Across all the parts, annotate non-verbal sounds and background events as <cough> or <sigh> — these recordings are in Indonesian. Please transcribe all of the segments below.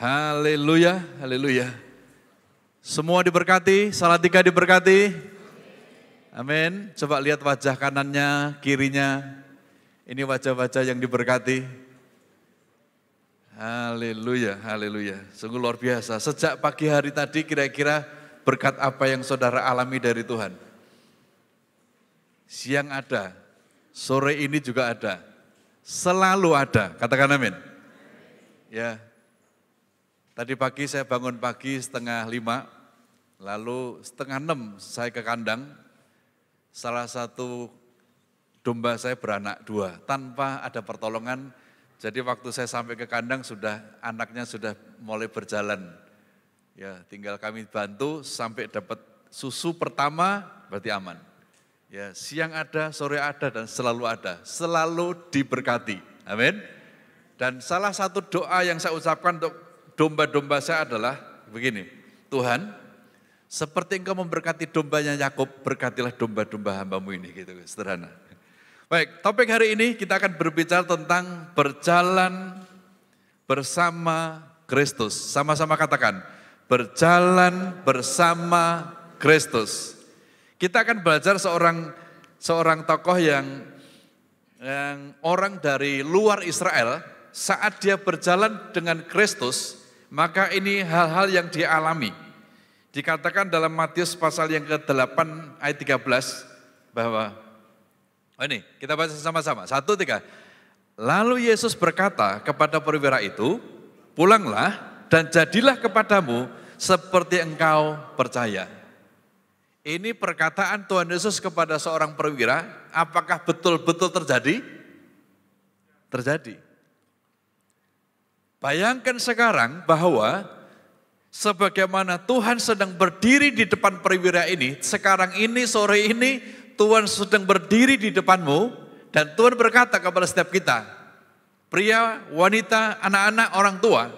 Haleluya, haleluya. Semua diberkati, tiga diberkati. Amin. Coba lihat wajah kanannya, kirinya. Ini wajah-wajah yang diberkati. Haleluya, haleluya. Sungguh luar biasa. Sejak pagi hari tadi kira-kira berkat apa yang saudara alami dari Tuhan? Siang ada, sore ini juga ada. Selalu ada. Katakan amin. Ya, Tadi pagi saya bangun pagi setengah lima, lalu setengah enam saya ke kandang. Salah satu domba saya beranak dua, tanpa ada pertolongan. Jadi waktu saya sampai ke kandang sudah anaknya sudah mulai berjalan. Ya, tinggal kami bantu sampai dapat susu pertama berarti aman. Ya, siang ada, sore ada dan selalu ada, selalu diberkati. Amin. Dan salah satu doa yang saya ucapkan untuk domba-domba saya adalah begini, Tuhan, seperti engkau memberkati dombanya Yakub, berkatilah domba-domba hambamu ini, gitu sederhana. Baik, topik hari ini kita akan berbicara tentang berjalan bersama Kristus. Sama-sama katakan, berjalan bersama Kristus. Kita akan belajar seorang seorang tokoh yang yang orang dari luar Israel saat dia berjalan dengan Kristus, maka ini hal-hal yang dialami. Dikatakan dalam Matius pasal yang ke-8 ayat 13 bahwa oh ini kita baca sama-sama. Satu tiga. Lalu Yesus berkata kepada perwira itu, pulanglah dan jadilah kepadamu seperti engkau percaya. Ini perkataan Tuhan Yesus kepada seorang perwira, apakah betul-betul terjadi? Terjadi. Bayangkan sekarang bahwa sebagaimana Tuhan sedang berdiri di depan perwira ini, sekarang ini, sore ini, Tuhan sedang berdiri di depanmu, dan Tuhan berkata kepada setiap kita, pria, wanita, anak-anak, orang tua,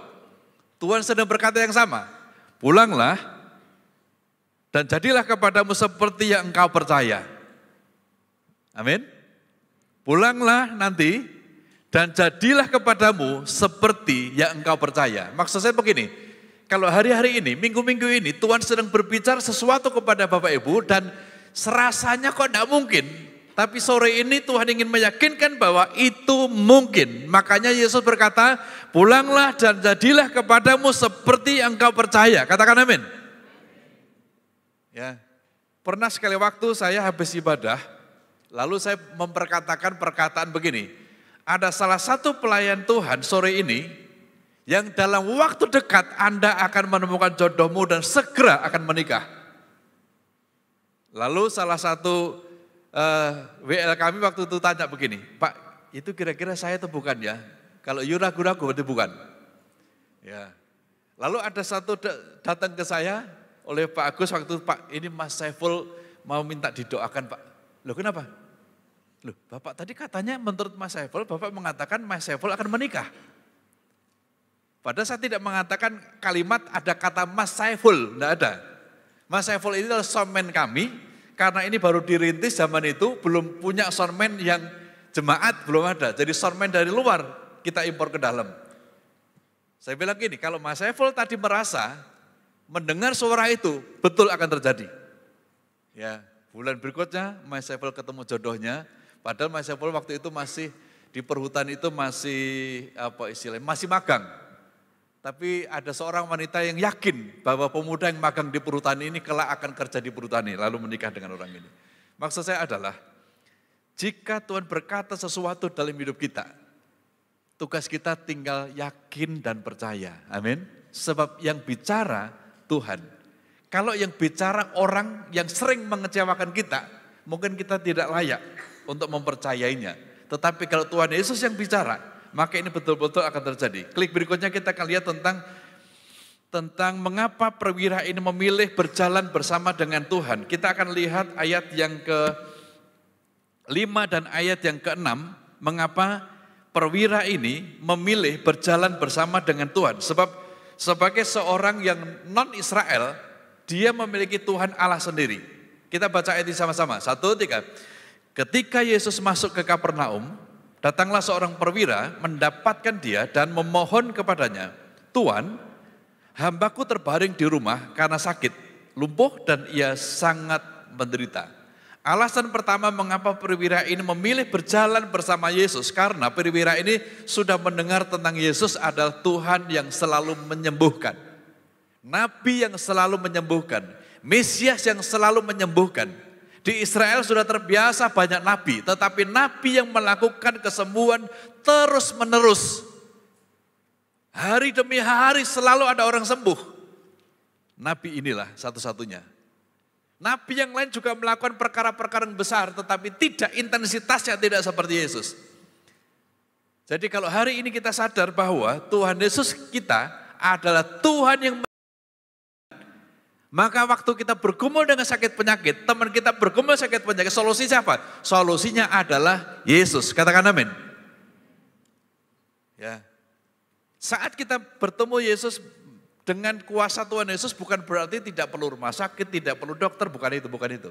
Tuhan sedang berkata yang sama, pulanglah dan jadilah kepadamu seperti yang engkau percaya. Amin. Pulanglah nanti dan jadilah kepadamu seperti yang engkau percaya. Maksud saya begini, kalau hari-hari ini, minggu-minggu ini Tuhan sedang berbicara sesuatu kepada Bapak Ibu dan serasanya kok tidak mungkin. Tapi sore ini Tuhan ingin meyakinkan bahwa itu mungkin. Makanya Yesus berkata, pulanglah dan jadilah kepadamu seperti yang engkau percaya. Katakan amin. Ya, Pernah sekali waktu saya habis ibadah, lalu saya memperkatakan perkataan begini, ada salah satu pelayan Tuhan sore ini yang dalam waktu dekat Anda akan menemukan jodohmu dan segera akan menikah. Lalu salah satu uh, eh, WL kami waktu itu tanya begini, Pak, itu kira-kira saya atau bukan ya? Kalau you ragu-ragu berarti bukan. Ya. Lalu ada satu datang ke saya oleh Pak Agus waktu itu Pak ini Mas Saiful mau minta didoakan Pak. Loh kenapa? Loh, Bapak tadi katanya menurut Mas Saiful, Bapak mengatakan Mas Saiful akan menikah. Padahal saya tidak mengatakan kalimat ada kata Mas Saiful, enggak ada. Mas Saiful ini adalah somen kami, karena ini baru dirintis zaman itu, belum punya somen yang jemaat, belum ada. Jadi somen dari luar, kita impor ke dalam. Saya bilang gini, kalau Mas Saiful tadi merasa mendengar suara itu, betul akan terjadi. Ya, bulan berikutnya Mas Saiful ketemu jodohnya, Padahal Mas Saiful waktu itu masih di perhutan itu masih apa istilahnya masih magang. Tapi ada seorang wanita yang yakin bahwa pemuda yang magang di perhutan ini kelak akan kerja di perhutan ini lalu menikah dengan orang ini. Maksud saya adalah jika Tuhan berkata sesuatu dalam hidup kita, tugas kita tinggal yakin dan percaya. Amin. Sebab yang bicara Tuhan. Kalau yang bicara orang yang sering mengecewakan kita, mungkin kita tidak layak untuk mempercayainya. Tetapi kalau Tuhan Yesus yang bicara, maka ini betul-betul akan terjadi. Klik berikutnya kita akan lihat tentang tentang mengapa perwira ini memilih berjalan bersama dengan Tuhan. Kita akan lihat ayat yang ke-5 dan ayat yang ke-6, mengapa perwira ini memilih berjalan bersama dengan Tuhan. Sebab sebagai seorang yang non-Israel, dia memiliki Tuhan Allah sendiri. Kita baca ayat ini sama-sama. Satu, tiga. Ketika Yesus masuk ke Kapernaum, datanglah seorang perwira mendapatkan dia dan memohon kepadanya, Tuan, hambaku terbaring di rumah karena sakit, lumpuh dan ia sangat menderita. Alasan pertama mengapa perwira ini memilih berjalan bersama Yesus karena perwira ini sudah mendengar tentang Yesus adalah Tuhan yang selalu menyembuhkan. Nabi yang selalu menyembuhkan, Mesias yang selalu menyembuhkan. Di Israel sudah terbiasa banyak nabi, tetapi nabi yang melakukan kesembuhan terus-menerus. Hari demi hari selalu ada orang sembuh. Nabi inilah satu-satunya. Nabi yang lain juga melakukan perkara-perkara yang besar, tetapi tidak intensitasnya tidak seperti Yesus. Jadi kalau hari ini kita sadar bahwa Tuhan Yesus kita adalah Tuhan yang maka waktu kita bergumul dengan sakit penyakit, teman kita bergumul sakit penyakit, solusi siapa? Solusinya adalah Yesus. Katakan amin. Ya. Saat kita bertemu Yesus dengan kuasa Tuhan Yesus bukan berarti tidak perlu rumah sakit, tidak perlu dokter, bukan itu, bukan itu.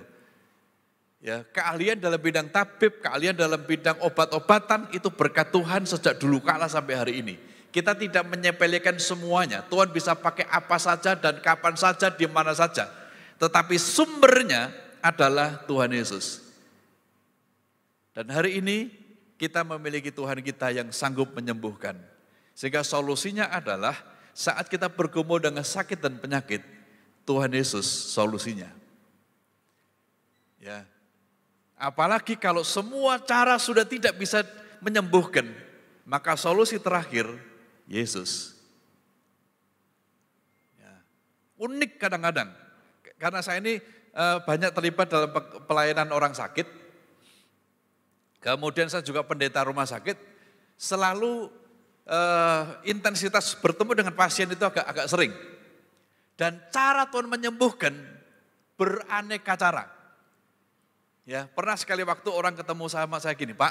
Ya, keahlian dalam bidang tabib, keahlian dalam bidang obat-obatan itu berkat Tuhan sejak dulu kala sampai hari ini. Kita tidak menyepelekan semuanya. Tuhan bisa pakai apa saja dan kapan saja, di mana saja. Tetapi sumbernya adalah Tuhan Yesus. Dan hari ini kita memiliki Tuhan kita yang sanggup menyembuhkan. Sehingga solusinya adalah saat kita bergumul dengan sakit dan penyakit, Tuhan Yesus solusinya. Ya. Apalagi kalau semua cara sudah tidak bisa menyembuhkan, maka solusi terakhir Yesus. Ya. Unik kadang-kadang. Karena saya ini eh, banyak terlibat dalam pelayanan orang sakit. Kemudian saya juga pendeta rumah sakit. Selalu eh, intensitas bertemu dengan pasien itu agak agak sering. Dan cara Tuhan menyembuhkan beraneka cara. Ya, pernah sekali waktu orang ketemu sama saya gini, Pak,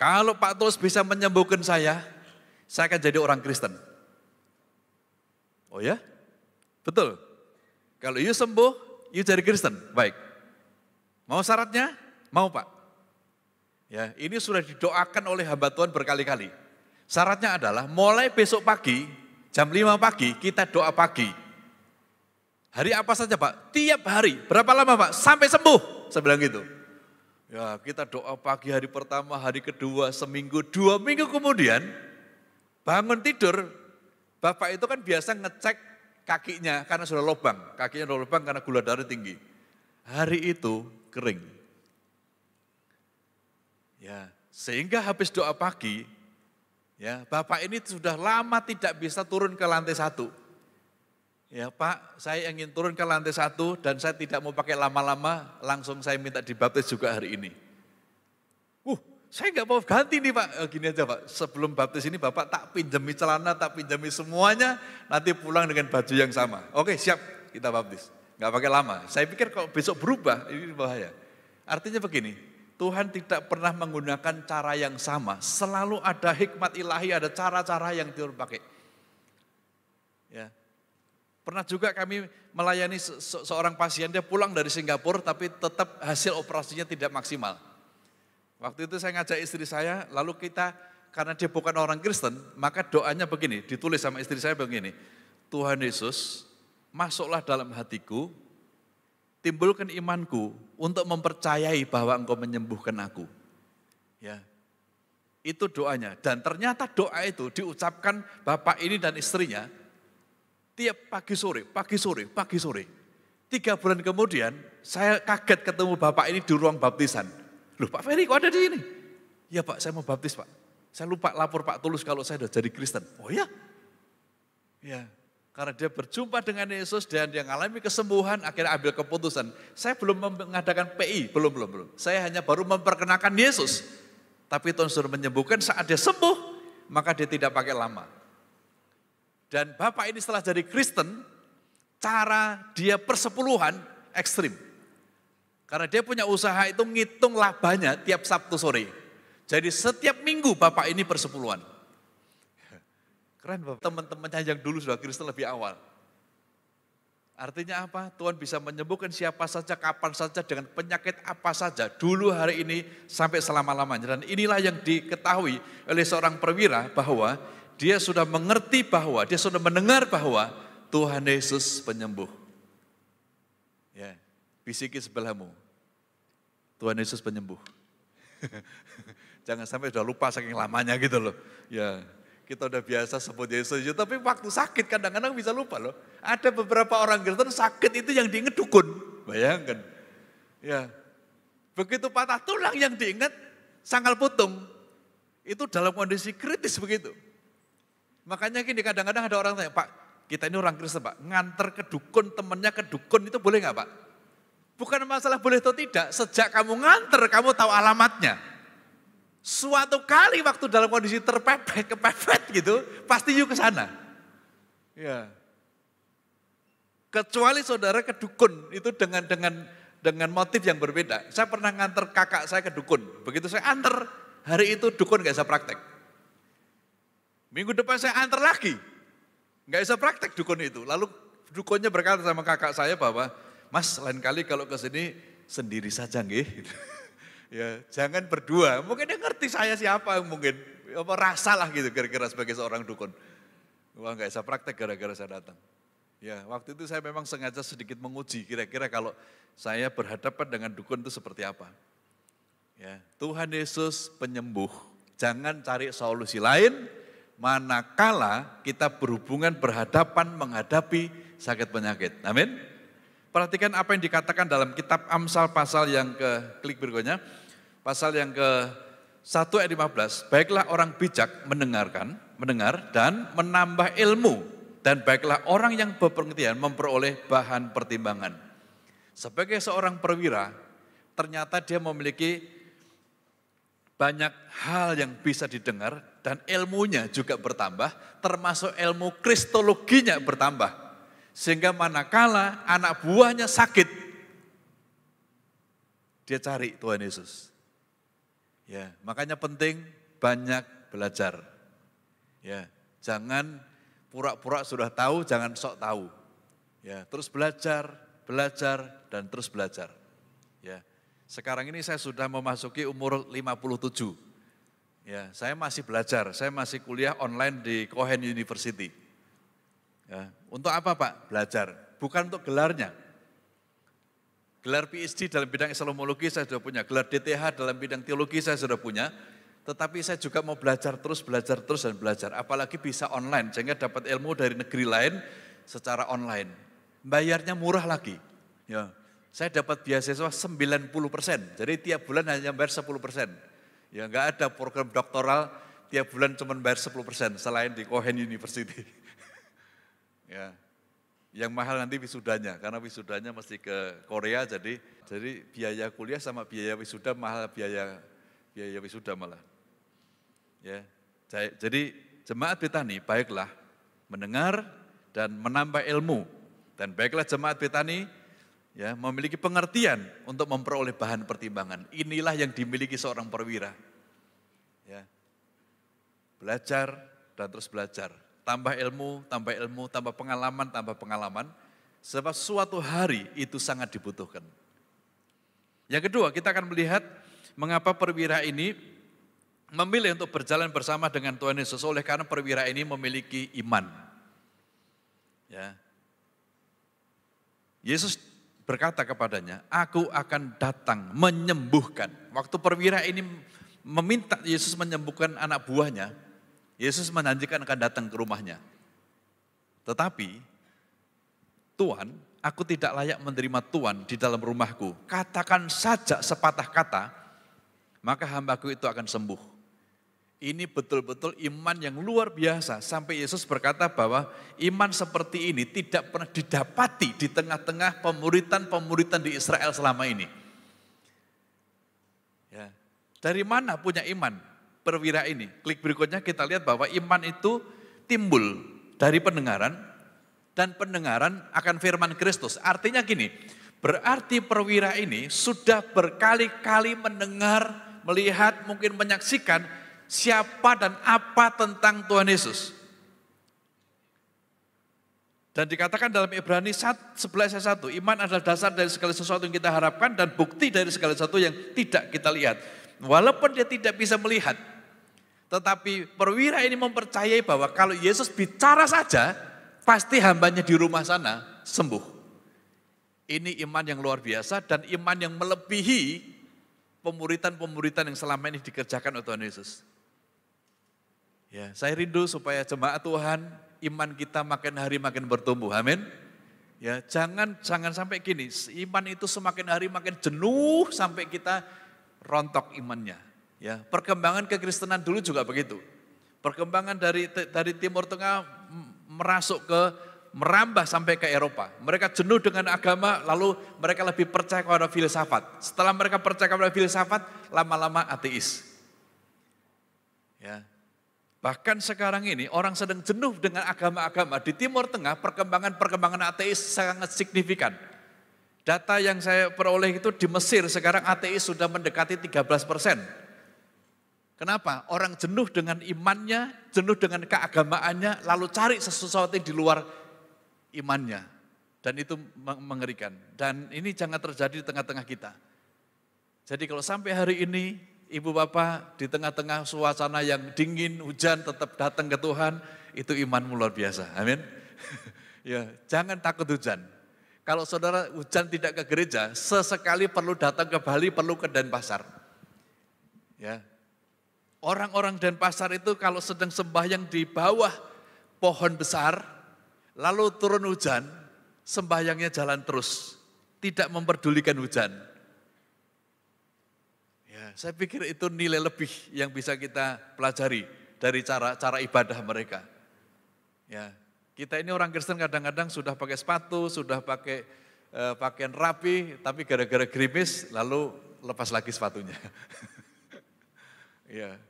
kalau Pak Tulus bisa menyembuhkan saya, saya akan jadi orang Kristen. Oh ya? Betul. Kalau you sembuh, you jadi Kristen. Baik. Mau syaratnya? Mau Pak. Ya, ini sudah didoakan oleh hamba Tuhan berkali-kali. Syaratnya adalah mulai besok pagi, jam 5 pagi, kita doa pagi. Hari apa saja Pak? Tiap hari. Berapa lama Pak? Sampai sembuh. Saya bilang gitu. Ya, kita doa pagi hari pertama, hari kedua, seminggu, dua minggu kemudian, Bangun tidur, bapak itu kan biasa ngecek kakinya karena sudah lubang. Kakinya sudah lubang karena gula darah tinggi. Hari itu kering. Ya, sehingga habis doa pagi, ya bapak ini sudah lama tidak bisa turun ke lantai satu. Ya Pak, saya ingin turun ke lantai satu dan saya tidak mau pakai lama-lama, langsung saya minta dibaptis juga hari ini. Saya nggak mau ganti nih Pak. Oh, gini aja Pak, sebelum baptis ini Bapak tak pinjami celana, tak pinjami semuanya, nanti pulang dengan baju yang sama. Oke siap, kita baptis. Nggak pakai lama. Saya pikir kalau besok berubah, ini bahaya. Artinya begini, Tuhan tidak pernah menggunakan cara yang sama. Selalu ada hikmat ilahi, ada cara-cara yang Tuhan pakai. Ya. Pernah juga kami melayani se seorang pasien, dia pulang dari Singapura tapi tetap hasil operasinya tidak maksimal. Waktu itu saya ngajak istri saya, lalu kita karena dia bukan orang Kristen, maka doanya begini, ditulis sama istri saya begini. Tuhan Yesus, masuklah dalam hatiku, timbulkan imanku untuk mempercayai bahwa engkau menyembuhkan aku. Ya, itu doanya. Dan ternyata doa itu diucapkan bapak ini dan istrinya tiap pagi sore, pagi sore, pagi sore. Tiga bulan kemudian saya kaget ketemu bapak ini di ruang baptisan Loh Pak Ferry kok ada di sini? Ya Pak saya mau baptis Pak. Saya lupa lapor Pak Tulus kalau saya sudah jadi Kristen. Oh ya? Ya, karena dia berjumpa dengan Yesus dan dia mengalami kesembuhan, akhirnya ambil keputusan. Saya belum mengadakan PI, belum, belum, belum. Saya hanya baru memperkenalkan Yesus. Tapi Tuhan sudah menyembuhkan saat dia sembuh, maka dia tidak pakai lama. Dan Bapak ini setelah jadi Kristen, cara dia persepuluhan ekstrim. Karena dia punya usaha itu ngitung labanya tiap Sabtu sore. Jadi setiap minggu bapak ini persepuluhan. Keren bapak. Teman-temannya yang dulu sudah Kristen lebih awal. Artinya apa? Tuhan bisa menyembuhkan siapa saja, kapan saja, dengan penyakit apa saja. Dulu hari ini sampai selama-lamanya. Dan inilah yang diketahui oleh seorang perwira bahwa dia sudah mengerti bahwa, dia sudah mendengar bahwa Tuhan Yesus penyembuh. Bisiki sebelahmu. Tuhan Yesus penyembuh. <laughs> Jangan sampai sudah lupa saking lamanya gitu loh. Ya, kita udah biasa sebut Yesus, ya, tapi waktu sakit kadang-kadang bisa lupa loh. Ada beberapa orang Kristen sakit itu yang diingat dukun. Bayangkan. Ya. Begitu patah tulang yang diingat sangkal putung. Itu dalam kondisi kritis begitu. Makanya gini kadang-kadang ada orang tanya, Pak, kita ini orang Kristen Pak, nganter ke dukun, temennya ke dukun itu boleh nggak Pak? Bukan masalah boleh atau tidak, sejak kamu nganter, kamu tahu alamatnya. Suatu kali waktu dalam kondisi terpepet, kepepet gitu, pasti yuk ke sana. Ya. Kecuali saudara ke dukun, itu dengan dengan dengan motif yang berbeda. Saya pernah nganter kakak saya ke dukun. Begitu saya antar hari itu dukun gak bisa praktek. Minggu depan saya antar lagi. Gak bisa praktek dukun itu. Lalu dukunnya berkata sama kakak saya bahwa Mas lain kali kalau ke sini sendiri saja nggih. Gitu. <laughs> ya, jangan berdua. Mungkin dia ngerti saya siapa mungkin. Apa rasalah gitu kira-kira sebagai seorang dukun. Wah nggak bisa praktek gara-gara saya datang. Ya, waktu itu saya memang sengaja sedikit menguji kira-kira kalau saya berhadapan dengan dukun itu seperti apa. Ya, Tuhan Yesus penyembuh. Jangan cari solusi lain, manakala kita berhubungan berhadapan menghadapi sakit penyakit. Amin. Perhatikan apa yang dikatakan dalam kitab Amsal pasal yang ke klik berikutnya. Pasal yang ke 1 ayat 15, baiklah orang bijak mendengarkan, mendengar dan menambah ilmu dan baiklah orang yang berpengertian memperoleh bahan pertimbangan. Sebagai seorang perwira, ternyata dia memiliki banyak hal yang bisa didengar dan ilmunya juga bertambah, termasuk ilmu kristologinya bertambah. Sehingga manakala anak buahnya sakit, dia cari Tuhan Yesus. Ya, makanya penting banyak belajar. Ya, jangan pura-pura sudah tahu, jangan sok tahu. Ya, terus belajar, belajar dan terus belajar. Ya. Sekarang ini saya sudah memasuki umur 57. Ya, saya masih belajar, saya masih kuliah online di Cohen University. Ya, untuk apa Pak? Belajar. Bukan untuk gelarnya. Gelar PhD dalam bidang Islamologi saya sudah punya. Gelar DTH dalam bidang teologi saya sudah punya. Tetapi saya juga mau belajar terus, belajar terus, dan belajar. Apalagi bisa online, sehingga dapat ilmu dari negeri lain secara online. Bayarnya murah lagi. Ya. Saya dapat beasiswa 90 persen, jadi tiap bulan hanya bayar 10 persen. Ya nggak ada program doktoral tiap bulan cuma bayar 10 persen selain di Cohen University. <laughs> ya yang mahal nanti wisudanya karena wisudanya mesti ke Korea jadi jadi biaya kuliah sama biaya wisuda mahal biaya biaya wisuda malah ya jadi jemaat Betani baiklah mendengar dan menambah ilmu dan baiklah jemaat Betani ya memiliki pengertian untuk memperoleh bahan pertimbangan inilah yang dimiliki seorang perwira ya belajar dan terus belajar Tambah ilmu, tambah ilmu, tambah pengalaman, tambah pengalaman. Sebab suatu hari itu sangat dibutuhkan. Yang kedua, kita akan melihat mengapa perwira ini memilih untuk berjalan bersama dengan Tuhan Yesus oleh karena perwira ini memiliki iman. Ya. Yesus berkata kepadanya, "Aku akan datang menyembuhkan." Waktu perwira ini meminta Yesus menyembuhkan anak buahnya, Yesus menjanjikan akan datang ke rumahnya. Tetapi, Tuhan, aku tidak layak menerima Tuhan di dalam rumahku. Katakan saja sepatah kata, maka hambaku itu akan sembuh. Ini betul-betul iman yang luar biasa. Sampai Yesus berkata bahwa iman seperti ini tidak pernah didapati di tengah-tengah pemuritan-pemuritan di Israel selama ini. Ya. Dari mana punya iman? perwira ini. Klik berikutnya kita lihat bahwa iman itu timbul dari pendengaran dan pendengaran akan firman Kristus. Artinya gini, berarti perwira ini sudah berkali-kali mendengar, melihat, mungkin menyaksikan siapa dan apa tentang Tuhan Yesus. Dan dikatakan dalam Ibrani 11 ayat 1, iman adalah dasar dari segala sesuatu yang kita harapkan dan bukti dari segala sesuatu yang tidak kita lihat. Walaupun dia tidak bisa melihat, tetapi perwira ini mempercayai bahwa kalau Yesus bicara saja, pasti hambanya di rumah sana sembuh. Ini iman yang luar biasa dan iman yang melebihi pemuritan-pemuritan yang selama ini dikerjakan oleh Tuhan Yesus. Ya, saya rindu supaya jemaat Tuhan iman kita makin hari makin bertumbuh. Amin. Ya, jangan jangan sampai gini. Iman itu semakin hari makin jenuh sampai kita rontok imannya. Ya, perkembangan kekristenan dulu juga begitu. Perkembangan dari dari Timur Tengah merasuk ke merambah sampai ke Eropa. Mereka jenuh dengan agama, lalu mereka lebih percaya kepada filsafat. Setelah mereka percaya kepada filsafat, lama-lama ateis. Ya. Bahkan sekarang ini orang sedang jenuh dengan agama-agama. Di Timur Tengah perkembangan-perkembangan ateis sangat signifikan. Data yang saya peroleh itu di Mesir sekarang ateis sudah mendekati 13 persen. Kenapa? Orang jenuh dengan imannya, jenuh dengan keagamaannya, lalu cari sesuatu yang di luar imannya. Dan itu mengerikan. Dan ini jangan terjadi di tengah-tengah kita. Jadi kalau sampai hari ini, Ibu Bapak di tengah-tengah suasana yang dingin, hujan, tetap datang ke Tuhan, itu imanmu luar biasa. Amin. <laughs> ya, jangan takut hujan. Kalau saudara hujan tidak ke gereja, sesekali perlu datang ke Bali, perlu ke Denpasar. Ya, Orang-orang dan pasar itu kalau sedang sembahyang di bawah pohon besar, lalu turun hujan, sembahyangnya jalan terus. Tidak memperdulikan hujan. Ya, saya pikir itu nilai lebih yang bisa kita pelajari dari cara-cara ibadah mereka. Ya, kita ini orang Kristen kadang-kadang sudah pakai sepatu, sudah pakai e, pakaian rapi, tapi gara-gara gerimis lalu lepas lagi sepatunya. <laughs> ya.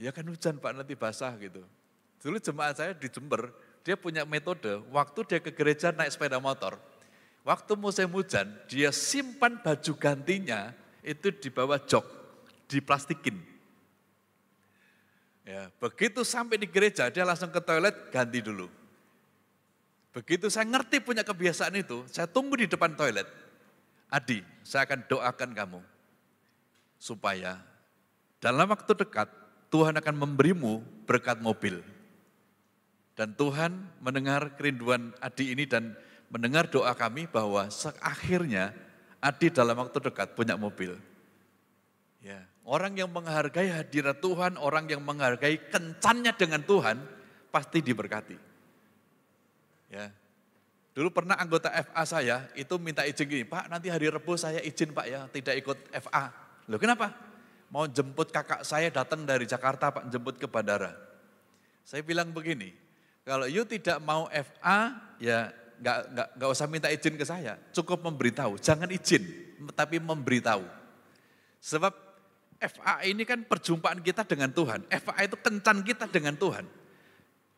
Ya kan hujan Pak nanti basah gitu. Dulu jemaat saya di Jember, dia punya metode, waktu dia ke gereja naik sepeda motor, waktu musim hujan, dia simpan baju gantinya itu di bawah jok, diplastikin. Ya, begitu sampai di gereja, dia langsung ke toilet, ganti dulu. Begitu saya ngerti punya kebiasaan itu, saya tunggu di depan toilet. Adi, saya akan doakan kamu supaya dalam waktu dekat Tuhan akan memberimu berkat mobil. Dan Tuhan mendengar kerinduan Adi ini dan mendengar doa kami bahwa akhirnya Adi dalam waktu dekat punya mobil. Ya, orang yang menghargai hadirat Tuhan, orang yang menghargai kencannya dengan Tuhan pasti diberkati. Ya. Dulu pernah anggota FA saya itu minta izin gini, Pak nanti hari Rebo saya izin Pak ya, tidak ikut FA. Loh kenapa? mau jemput kakak saya datang dari Jakarta Pak, jemput ke bandara. Saya bilang begini, kalau you tidak mau FA, ya nggak nggak nggak usah minta izin ke saya, cukup memberitahu. Jangan izin, tapi memberitahu. Sebab FA ini kan perjumpaan kita dengan Tuhan. FA itu kencan kita dengan Tuhan.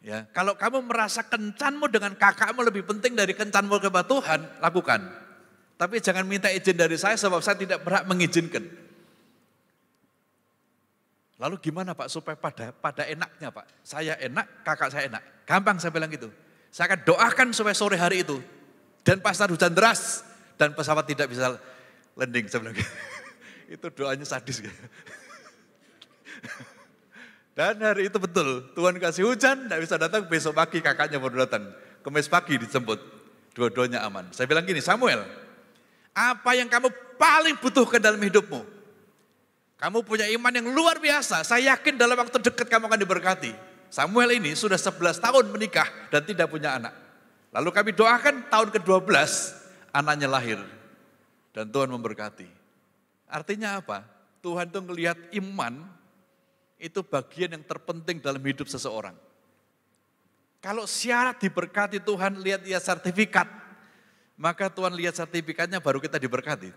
Ya, kalau kamu merasa kencanmu dengan kakakmu lebih penting dari kencanmu kepada Tuhan, lakukan. Tapi jangan minta izin dari saya sebab saya tidak berhak mengizinkan. Lalu gimana Pak supaya pada pada enaknya Pak? Saya enak, kakak saya enak. Gampang saya bilang gitu. Saya akan doakan supaya sore hari itu dan pasar hujan deras dan pesawat tidak bisa landing saya bilang. Gitu. <laughs> itu doanya sadis gitu. <laughs> Dan hari itu betul, Tuhan kasih hujan, tidak bisa datang, besok pagi kakaknya baru datang. Kemis pagi dijemput, dua-duanya aman. Saya bilang gini, Samuel, apa yang kamu paling butuhkan dalam hidupmu? Kamu punya iman yang luar biasa. Saya yakin dalam waktu dekat kamu akan diberkati. Samuel ini sudah 11 tahun menikah dan tidak punya anak. Lalu kami doakan tahun ke-12 anaknya lahir. Dan Tuhan memberkati. Artinya apa? Tuhan itu melihat iman itu bagian yang terpenting dalam hidup seseorang. Kalau syarat diberkati Tuhan, lihat ia ya sertifikat. Maka Tuhan lihat sertifikatnya baru kita diberkati.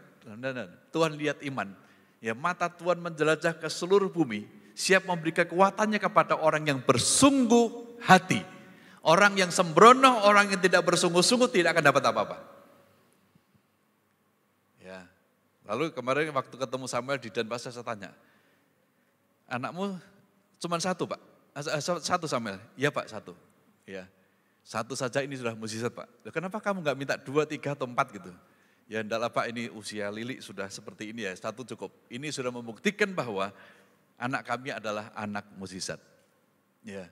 Tuhan lihat iman. Ya mata Tuhan menjelajah ke seluruh bumi, siap memberi kekuatannya kepada orang yang bersungguh hati. Orang yang sembrono, orang yang tidak bersungguh-sungguh tidak akan dapat apa-apa. Ya. Lalu kemarin waktu ketemu Samuel di Denpasar saya tanya, anakmu cuma satu pak, eh, satu Samuel, iya pak satu. Ya. Satu saja ini sudah musisat pak. kenapa kamu nggak minta dua, tiga atau empat gitu? Ya enggaklah Pak ini usia Lili sudah seperti ini ya, satu cukup. Ini sudah membuktikan bahwa anak kami adalah anak musisat. Ya,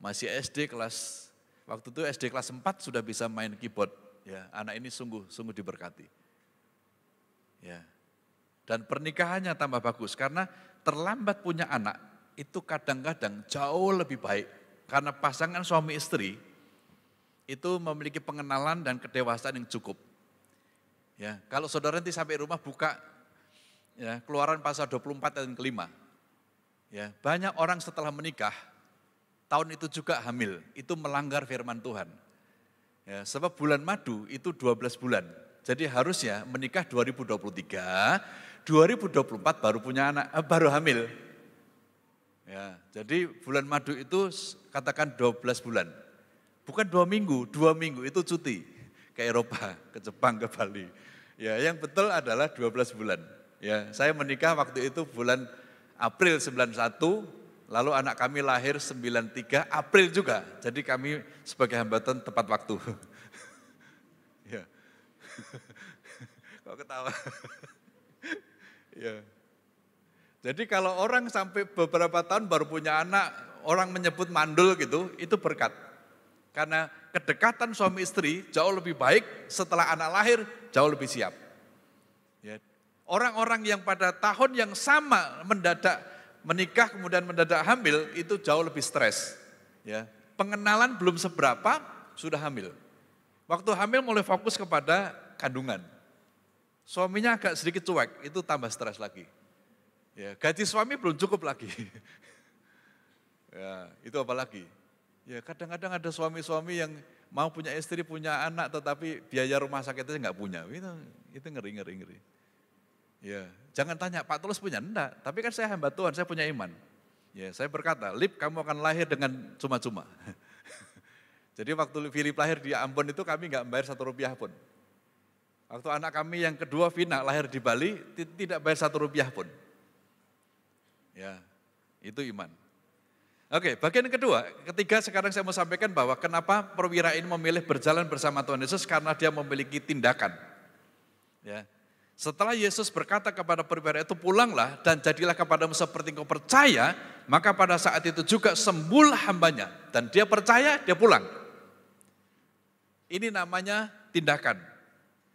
masih SD kelas, waktu itu SD kelas 4 sudah bisa main keyboard. Ya, anak ini sungguh, sungguh diberkati. Ya, dan pernikahannya tambah bagus karena terlambat punya anak itu kadang-kadang jauh lebih baik karena pasangan suami istri itu memiliki pengenalan dan kedewasaan yang cukup Ya, kalau saudara nanti sampai rumah buka ya, keluaran pasal 24 dan kelima. Ya, banyak orang setelah menikah tahun itu juga hamil, itu melanggar firman Tuhan. Ya, sebab bulan madu itu 12 bulan. Jadi harusnya menikah 2023, 2024 baru punya anak, eh, baru hamil. Ya, jadi bulan madu itu katakan 12 bulan. Bukan dua minggu, dua minggu itu cuti ke Eropa, ke Jepang, ke Bali. Ya, yang betul adalah 12 bulan. Ya, saya menikah waktu itu bulan April 91, lalu anak kami lahir 93 April juga. Jadi kami sebagai hambatan tepat waktu. <laughs> ya. <laughs> Kok ketawa? <laughs> ya. Jadi kalau orang sampai beberapa tahun baru punya anak, orang menyebut mandul gitu, itu berkat. Karena kedekatan suami istri jauh lebih baik setelah anak lahir jauh lebih siap. Ya. Orang-orang yang pada tahun yang sama mendadak menikah kemudian mendadak hamil itu jauh lebih stres. Ya. Pengenalan belum seberapa sudah hamil. Waktu hamil mulai fokus kepada kandungan. Suaminya agak sedikit cuek, itu tambah stres lagi. Ya, gaji suami belum cukup lagi. <laughs> ya, itu apalagi. Ya, kadang-kadang ada suami-suami yang mau punya istri, punya anak, tetapi biaya rumah sakitnya nggak punya. Itu, itu ngeri, ngeri, ngeri. Ya, jangan tanya Pak Tulus punya enggak, tapi kan saya hamba Tuhan, saya punya iman. Ya, saya berkata, Lip kamu akan lahir dengan cuma-cuma. <laughs> Jadi waktu Philip lahir di Ambon itu kami nggak bayar satu rupiah pun. Waktu anak kami yang kedua Vina lahir di Bali tidak bayar satu rupiah pun. Ya, itu iman. Oke, bagian kedua, ketiga sekarang saya mau sampaikan bahwa kenapa perwira ini memilih berjalan bersama Tuhan Yesus karena dia memiliki tindakan. Ya. Setelah Yesus berkata kepada perwira itu pulanglah dan jadilah kepadamu seperti engkau percaya, maka pada saat itu juga sembuhlah hambanya dan dia percaya dia pulang. Ini namanya tindakan.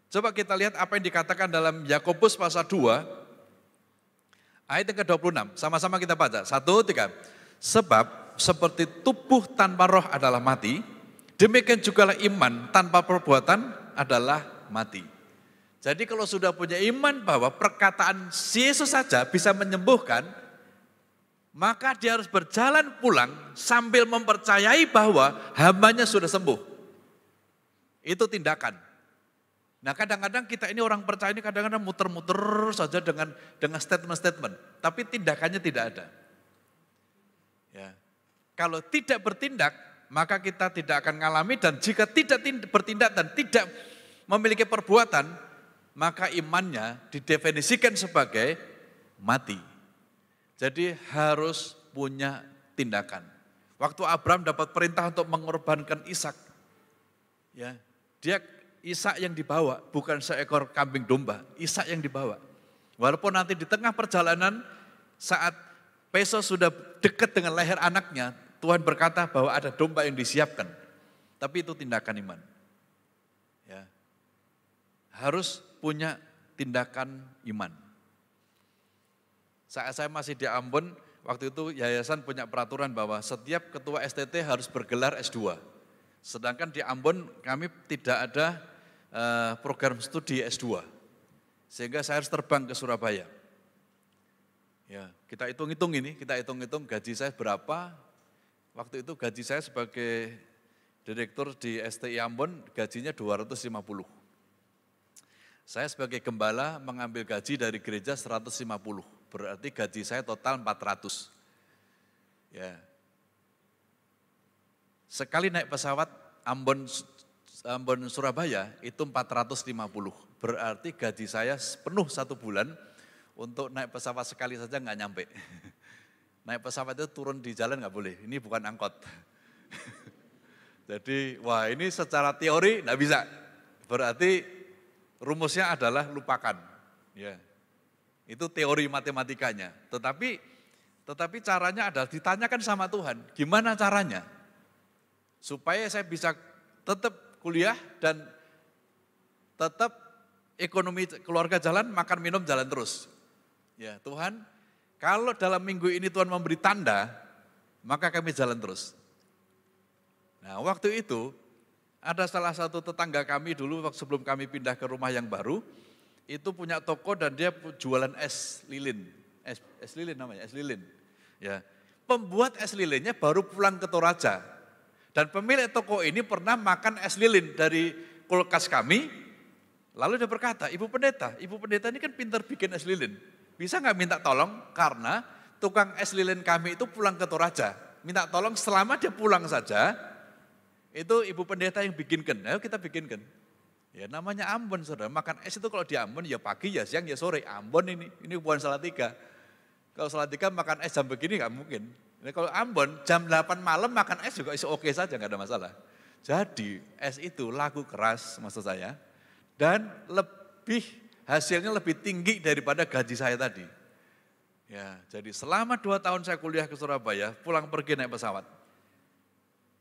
Coba kita lihat apa yang dikatakan dalam Yakobus pasal 2 ayat yang ke-26. Sama-sama kita baca. satu, tiga. Sebab seperti tubuh tanpa roh adalah mati, demikian juga lah iman tanpa perbuatan adalah mati. Jadi kalau sudah punya iman bahwa perkataan Yesus saja bisa menyembuhkan, maka dia harus berjalan pulang sambil mempercayai bahwa hambanya sudah sembuh. Itu tindakan. Nah kadang-kadang kita ini orang percaya ini kadang-kadang muter-muter saja dengan dengan statement-statement. Tapi tindakannya tidak ada. Ya. Kalau tidak bertindak, maka kita tidak akan mengalami dan jika tidak bertindak dan tidak memiliki perbuatan, maka imannya didefinisikan sebagai mati. Jadi harus punya tindakan. Waktu Abraham dapat perintah untuk mengorbankan Ishak, ya dia Ishak yang dibawa, bukan seekor kambing domba. Ishak yang dibawa. Walaupun nanti di tengah perjalanan saat Peso sudah dekat dengan leher anaknya, Tuhan berkata bahwa ada domba yang disiapkan. Tapi itu tindakan iman. Ya. Harus punya tindakan iman. Saat saya masih di Ambon, waktu itu yayasan punya peraturan bahwa setiap ketua STT harus bergelar S2. Sedangkan di Ambon kami tidak ada eh, program studi S2. Sehingga saya harus terbang ke Surabaya. Ya, kita hitung-hitung ini, kita hitung-hitung gaji saya berapa. Waktu itu gaji saya sebagai direktur di STI Ambon gajinya 250. Saya sebagai gembala mengambil gaji dari gereja 150, berarti gaji saya total 400. Ya. Sekali naik pesawat Ambon Ambon Surabaya itu 450, berarti gaji saya penuh satu bulan untuk naik pesawat sekali saja nggak nyampe. <laughs> Naik pesawat itu turun di jalan nggak boleh. Ini bukan angkot. <laughs> Jadi, wah ini secara teori nggak bisa. Berarti rumusnya adalah lupakan. Ya. Itu teori matematikanya. Tetapi tetapi caranya adalah ditanyakan sama Tuhan, gimana caranya? Supaya saya bisa tetap kuliah dan tetap ekonomi keluarga jalan, makan minum jalan terus. Ya, Tuhan, kalau dalam minggu ini Tuhan memberi tanda, maka kami jalan terus. Nah, waktu itu ada salah satu tetangga kami dulu sebelum kami pindah ke rumah yang baru, itu punya toko dan dia jualan es lilin. Es, es lilin namanya, es lilin. Ya. Pembuat es lilinnya baru pulang ke Toraja. Dan pemilik toko ini pernah makan es lilin dari kulkas kami, Lalu dia berkata, Ibu Pendeta, Ibu Pendeta ini kan pintar bikin es lilin. Bisa nggak minta tolong? Karena tukang es lilin kami itu pulang ke Toraja. Minta tolong selama dia pulang saja, itu ibu pendeta yang bikinkan. Ayo kita bikinkan. Ya namanya Ambon saudara, makan es itu kalau di Ambon ya pagi, ya siang, ya sore. Ambon ini, ini bukan tiga Kalau tiga makan es jam begini nggak mungkin. Ini nah, kalau Ambon jam 8 malam makan es juga oke okay saja, nggak ada masalah. Jadi es itu laku keras maksud saya. Dan lebih hasilnya lebih tinggi daripada gaji saya tadi. Ya, jadi selama dua tahun saya kuliah ke Surabaya, pulang pergi naik pesawat.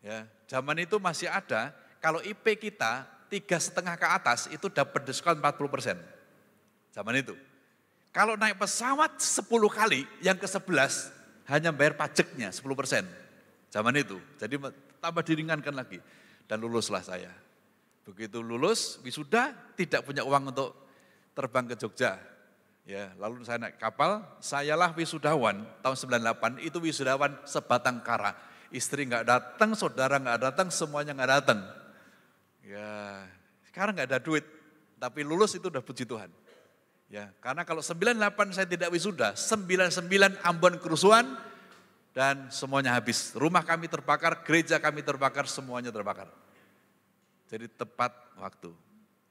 Ya, zaman itu masih ada, kalau IP kita tiga setengah ke atas itu dapat diskon 40 persen. Zaman itu. Kalau naik pesawat 10 kali, yang ke 11 hanya bayar pajaknya 10 persen. Zaman itu. Jadi tambah diringankan lagi. Dan luluslah saya. Begitu lulus, wisuda, tidak punya uang untuk terbang ke Jogja. Ya, lalu saya naik kapal, sayalah wisudawan tahun 98 itu wisudawan sebatang kara. Istri nggak datang, saudara nggak datang, semuanya nggak datang. Ya, sekarang nggak ada duit, tapi lulus itu udah puji Tuhan. Ya, karena kalau 98 saya tidak wisuda, 99 Ambon kerusuhan dan semuanya habis. Rumah kami terbakar, gereja kami terbakar, semuanya terbakar. Jadi tepat waktu.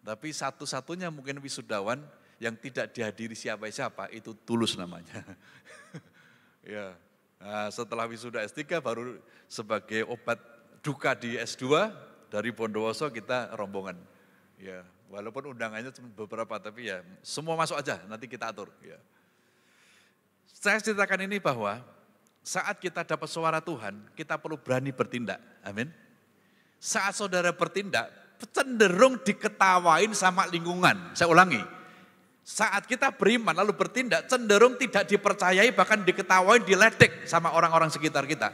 Tapi satu-satunya mungkin wisudawan yang tidak dihadiri siapa-siapa itu tulus namanya. <laughs> ya. Nah, setelah wisuda S3 baru sebagai obat duka di S2 dari Bondowoso kita rombongan. Ya, walaupun undangannya cuma beberapa tapi ya semua masuk aja nanti kita atur ya. Saya ceritakan ini bahwa saat kita dapat suara Tuhan, kita perlu berani bertindak. Amin. Saat saudara bertindak, cenderung diketawain sama lingkungan. Saya ulangi, saat kita beriman lalu bertindak cenderung tidak dipercayai bahkan diketawain, diledek sama orang-orang sekitar kita.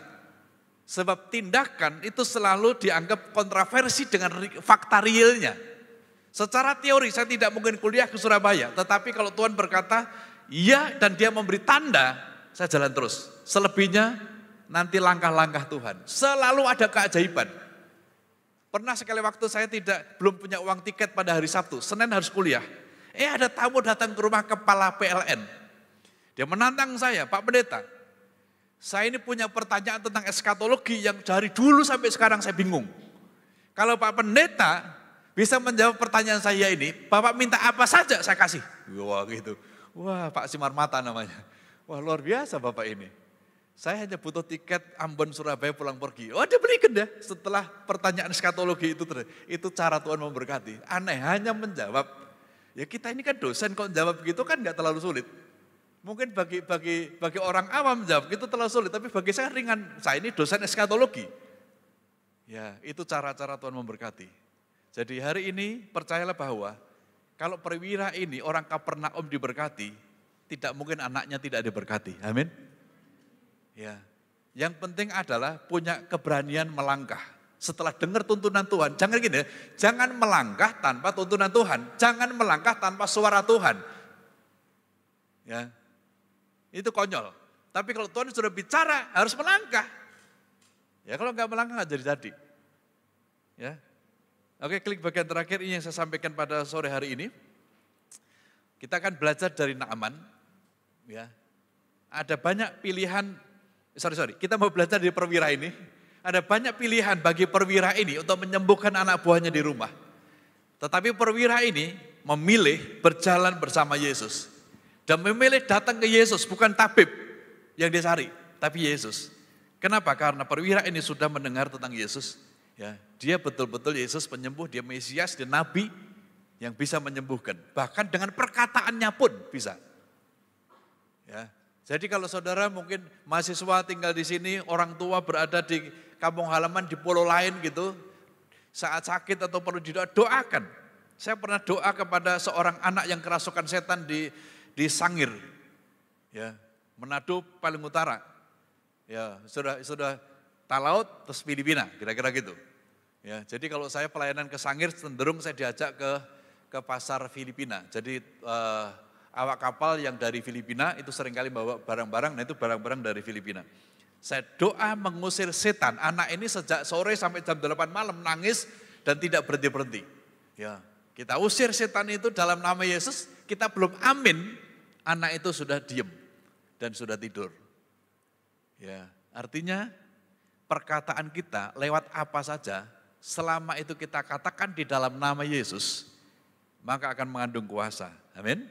Sebab tindakan itu selalu dianggap kontroversi dengan fakta realnya. Secara teori saya tidak mungkin kuliah ke Surabaya, tetapi kalau Tuhan berkata, iya dan dia memberi tanda, saya jalan terus. Selebihnya nanti langkah-langkah Tuhan. Selalu ada keajaiban. Pernah sekali waktu saya tidak belum punya uang tiket pada hari Sabtu, Senin harus kuliah. Eh ada tamu datang ke rumah kepala PLN. Dia menantang saya, Pak Pendeta, saya ini punya pertanyaan tentang eskatologi yang dari dulu sampai sekarang saya bingung. Kalau Pak Pendeta bisa menjawab pertanyaan saya ini, Bapak minta apa saja saya kasih. Wah gitu. Wah Pak Simarmata namanya. Wah luar biasa Bapak ini. Saya hanya butuh tiket Ambon Surabaya pulang pergi. Oh dia berikan deh ya. setelah pertanyaan eskatologi itu. Itu cara Tuhan memberkati. Aneh, hanya menjawab. Ya kita ini kan dosen kok jawab begitu kan nggak terlalu sulit. Mungkin bagi bagi bagi orang awam jawab itu terlalu sulit, tapi bagi saya ringan. Saya ini dosen eskatologi. Ya, itu cara-cara Tuhan memberkati. Jadi hari ini percayalah bahwa kalau perwira ini orang Kapernaum diberkati, tidak mungkin anaknya tidak diberkati. Amin. Ya. Yang penting adalah punya keberanian melangkah. Setelah dengar tuntunan Tuhan, jangan gini, jangan melangkah tanpa tuntunan Tuhan, jangan melangkah tanpa suara Tuhan. Ya. Itu konyol. Tapi kalau Tuhan sudah bicara, harus melangkah. Ya kalau nggak melangkah nggak jadi-jadi. Ya. Oke, klik bagian terakhir ini yang saya sampaikan pada sore hari ini. Kita akan belajar dari Naaman. Ya. Ada banyak pilihan sorry sorry, kita mau belajar dari perwira ini. Ada banyak pilihan bagi perwira ini untuk menyembuhkan anak buahnya di rumah. Tetapi perwira ini memilih berjalan bersama Yesus. Dan memilih datang ke Yesus, bukan tabib yang dia cari, tapi Yesus. Kenapa? Karena perwira ini sudah mendengar tentang Yesus. Ya, dia betul-betul Yesus penyembuh, dia Mesias, dia Nabi yang bisa menyembuhkan. Bahkan dengan perkataannya pun bisa. Ya, jadi kalau saudara mungkin mahasiswa tinggal di sini, orang tua berada di kampung halaman di pulau lain gitu, saat sakit atau perlu didoakan, doakan. Saya pernah doa kepada seorang anak yang kerasukan setan di di Sangir, ya Manado paling utara, ya sudah sudah Talaut terus Filipina, kira-kira gitu. Ya, jadi kalau saya pelayanan ke Sangir cenderung saya diajak ke ke pasar Filipina. Jadi uh, awak kapal yang dari Filipina itu seringkali bawa barang-barang, nah itu barang-barang dari Filipina. Saya doa mengusir setan. Anak ini sejak sore sampai jam 8 malam nangis dan tidak berhenti-berhenti. Ya, kita usir setan itu dalam nama Yesus, kita belum amin, anak itu sudah diem dan sudah tidur. Ya, artinya perkataan kita lewat apa saja, selama itu kita katakan di dalam nama Yesus, maka akan mengandung kuasa. Amin.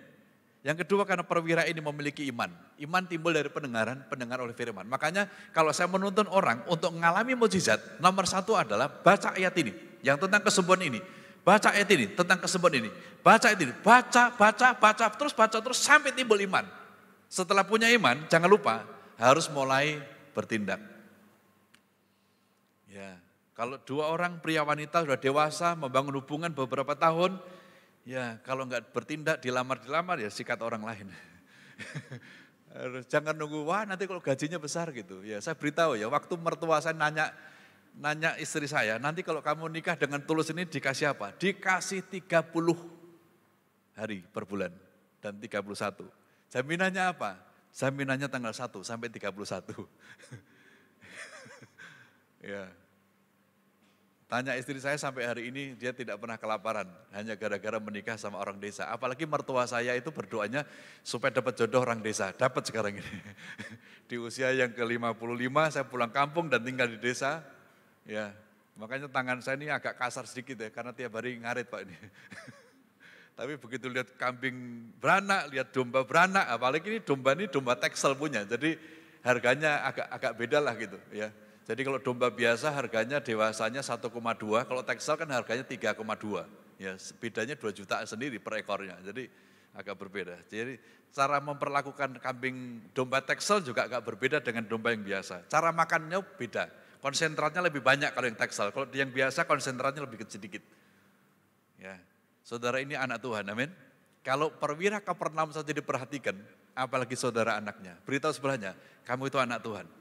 Yang kedua karena perwira ini memiliki iman. Iman timbul dari pendengaran, pendengar oleh firman. Makanya kalau saya menuntun orang untuk mengalami mujizat, nomor satu adalah baca ayat ini. Yang tentang kesembuhan ini. Baca ayat ini, tentang kesembuhan ini. Baca ayat ini, baca, baca, baca, terus baca, terus sampai timbul iman. Setelah punya iman, jangan lupa harus mulai bertindak. Ya, kalau dua orang pria wanita sudah dewasa membangun hubungan beberapa tahun, Ya, kalau nggak bertindak dilamar-dilamar ya sikat orang lain. <laughs> Jangan nunggu, wah nanti kalau gajinya besar gitu. Ya, saya beritahu ya, waktu mertua saya nanya, nanya istri saya, nanti kalau kamu nikah dengan tulus ini dikasih apa? Dikasih 30 hari per bulan dan 31. Jaminannya apa? Jaminannya tanggal 1 sampai 31. <laughs> ya. Tanya istri saya sampai hari ini dia tidak pernah kelaparan, hanya gara-gara menikah sama orang desa. Apalagi mertua saya itu berdoanya supaya dapat jodoh orang desa, dapat sekarang ini. <laughs> Di usia yang ke-55 saya pulang kampung dan tinggal di desa. Ya, makanya tangan saya ini agak kasar sedikit ya karena tiap hari ngarit Pak ini. <laughs> Tapi begitu lihat kambing beranak, lihat domba beranak, apalagi ini domba ini domba Texel punya. Jadi harganya agak agak beda lah gitu ya jadi kalau domba biasa harganya dewasanya 1,2, kalau tekstil kan harganya 3,2. Ya, bedanya 2 juta sendiri per ekornya. Jadi agak berbeda. Jadi cara memperlakukan kambing domba tekstil juga agak berbeda dengan domba yang biasa. Cara makannya beda. Konsentratnya lebih banyak kalau yang tekstil. Kalau yang biasa konsentratnya lebih sedikit. Ya. Saudara ini anak Tuhan, amin. Kalau perwira Kapernaum saja diperhatikan, apalagi saudara anaknya. Beritahu sebelahnya, kamu itu anak Tuhan.